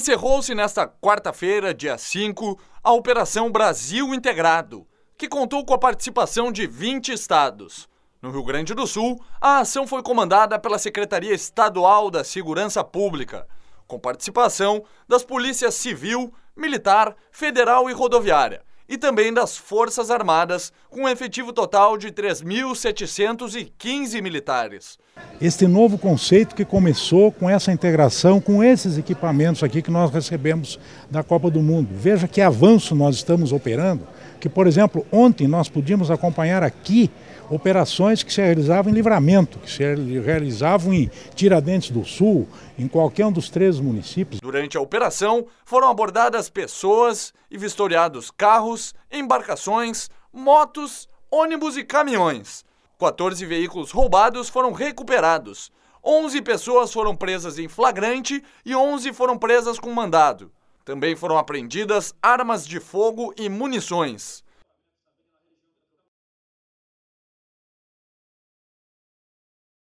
Encerrou-se nesta quarta-feira, dia 5, a Operação Brasil Integrado, que contou com a participação de 20 estados. No Rio Grande do Sul, a ação foi comandada pela Secretaria Estadual da Segurança Pública, com participação das polícias civil, militar, federal e rodoviária, e também das Forças Armadas, com um efetivo total de 3.715 militares. Este novo conceito que começou com essa integração, com esses equipamentos aqui que nós recebemos da Copa do Mundo. Veja que avanço nós estamos operando que, por exemplo, ontem nós pudimos acompanhar aqui operações que se realizavam em Livramento, que se realizavam em Tiradentes do Sul, em qualquer um dos três municípios. Durante a operação, foram abordadas pessoas e vistoriados carros, embarcações, motos, ônibus e caminhões. 14 veículos roubados foram recuperados. 11 pessoas foram presas em flagrante e 11 foram presas com mandado. Também foram apreendidas armas de fogo e munições.